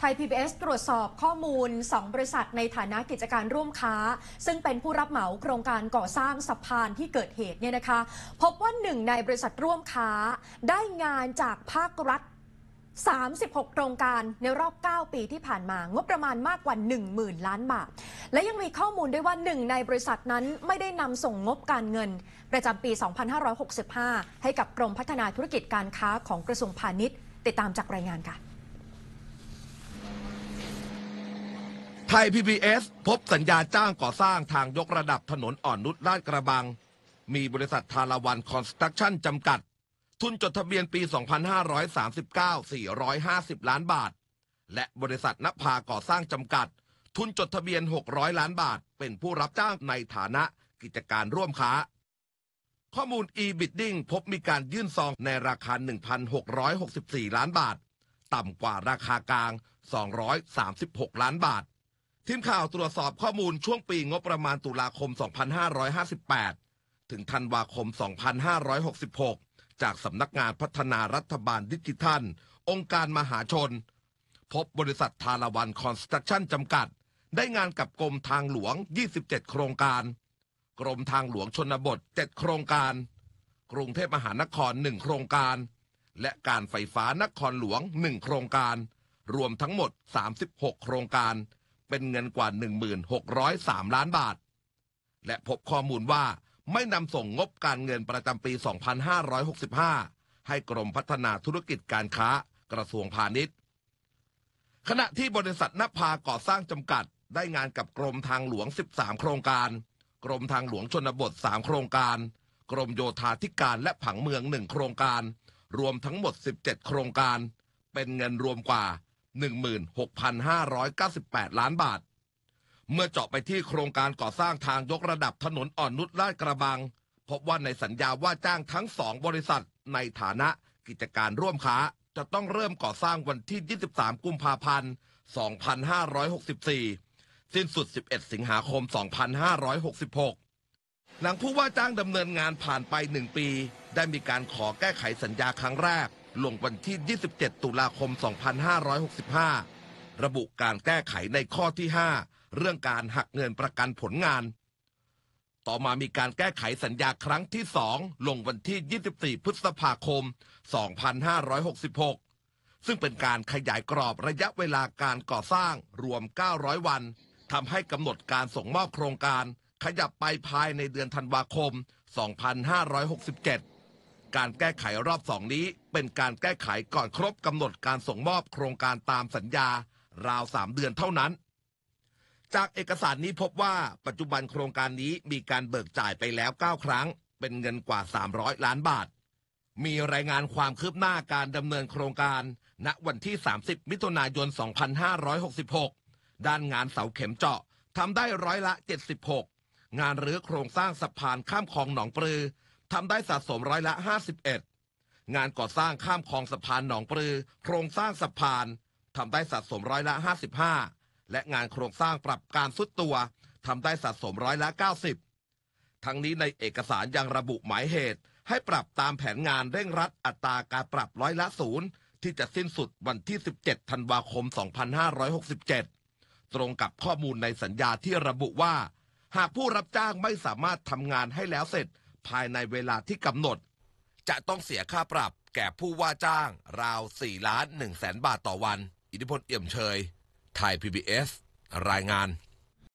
ไทย PBS ตรวจสอบข้อมูล 2 บริษัทในฐานะกิจการร่วมค้า ซึ่งเป็นผู้รับเหมาโครงการก่อสร้างสะพานที่เกิดเหตุเนี่ยนะคะพบว่าหนึ่งในบริษัทร่วมค้าได้งานจากภาครัฐ 36 โครงการในรอบ 9 ปีที่ผ่านมา งบประมาณมากกว่า 10,000 ล้านบาทและยังมีข้อมูลด้วยว่าหนึ่งในบริษัทนั้นไม่ได้นำส่งงบการเงิน ประจำปี 2565 ให้กับกรมพัฒนาธุรกิจการค้าของกระทรวงพาณิชย์ ติดตามจากรายงานค่ะย PPS พบสัญญาจ้างก่อสร้างทางยกระดับถนนอ่อนนุชลาดกระบัง มีบริษัททาราวันคอนสตรักชั่นจำกัด ทุนจดทะเบียนปี 2539 450 ล้านบาท และบริษัทนภาก่อสร้างจำกัด ทุนจดทะเบียน 600 ล้านบาท เป็นผู้รับจ้างในฐานะกิจการร่วมค้า ข้อมูล e-bidding พบมีการยื่นซองในราคา 1,664ล้านบาท ต่ำกว่าราคากลาง 236 ล้านบาททีมข่าวตรวจสอบข้อมูลช่วงปีงบประมาณตุลาคม 2558 ถึงธันวาคม 2566 จากสำนักงานพัฒนารัฐบาลดิจิทัลองค์การมหาชน พบบริษัททาราวันคอนสตรักชั่นจำกัด ได้งานกับกรมทางหลวง 27 โครงการ กรมทางหลวงชนบท 7 โครงการ กรุงเทพมหานคร 1 โครงการ และการไฟฟ้านครหลวง 1 โครงการ รวมทั้งหมด 36 โครงการเป็นเงินกว่า 1,603 ล้านบาท และพบข้อมูลว่าไม่นำส่งงบการเงินประจำปี 2565 ให้กรมพัฒนาธุรกิจการค้ากระทรวงพาณิชย์ขณะที่บริษัทนภาก่อสร้างจำกัดได้งานกับกรมทางหลวง 13 โครงการ กรมทางหลวงชนบท 3 โครงการ กรมโยธาธิการและผังเมือง 1 โครงการ รวมทั้งหมด 17 โครงการ เป็นเงินรวมกว่า16,598 ล้านบาท เมื่อเจาะไปที่โครงการก่อสร้างทางยกระดับถนนอ่อนนุชลาดกระบัง พบว่าในสัญญาว่าจ้างทั้งสองบริษัทในฐานะกิจการร่วมค้าจะต้องเริ่มก่อสร้างวันที่ 23 กุมภาพันธ์2564 สิ้นสุด 11 สิงหาคม 2566 หลังผู้ว่าจ้างดำเนินงานผ่านไปหนึ่งปี ได้มีการขอแก้ไขสัญญาครั้งแรกลงวันที่ 27 ตุลาคม 2565 ระบุการแก้ไขในข้อที่ 5 เรื่องการหักเงินประกันผลงาน ต่อมามีการแก้ไขสัญญาครั้งที่ 2 ลงวันที่ 24 พฤษภาคม 2566 ซึ่งเป็นการขยายกรอบระยะเวลาการก่อสร้างรวม 900 วัน ทำให้กำหนดการส่งมอบโครงการ ขยับไปภายในเดือนธันวาคม 2567การแก้ไขรอบสองนี้ เป็นการแก้ไขก่อนครบกำหนดการส่งมอบโครงการตามสัญญา ราวสามเดือนเท่านั้น จากเอกสารนี้พบว่า ปัจจุบันโครงการนี้มีการเบิกจ่ายไปแล้ว9ครั้งเป็นเงินกว่า 300 ล้านบาท มีรายงานความคืบหน้าการดำเนินโครงการณวันที่ 30 มิถุนายน 2566 ด้านงานเสาเข็มเจาะทำได้ร้อยละ 76 งานรื้อโครงสร้างสะพานข้ามคลองหนองปลือทำได้สะสมร้อยละ 51 งานก่อสร้างข้ามคลองสะพานหนองปลือ โครงสร้างสะพาน ทำได้สะสมร้อยละ 55 และงานโครงสร้างปรับการสุดตัว ทำได้สะสมร้อยละ 90 ทั้งนี้ในเอกสารยังระบุหมายเหตุ ให้ปรับตามแผนงานเร่งรัดอัตราการปรับร้อยละศูนย์ที่จะสิ้นสุดวันที่ 17ธันวาคม 2567 ตรงกับข้อมูลในสัญญาที่ระบุว่า หากผู้รับจ้างไม่สามารถทำงานให้แล้วเสร็จภายในเวลาที่กำหนด จะต้องเสียค่าปรับ แก่ผู้ว่าจ้าง ราว4ล้าน1แสนบาทต่อวัน อิทธิพลเอี่ยมเชยไทย PBS รายงาน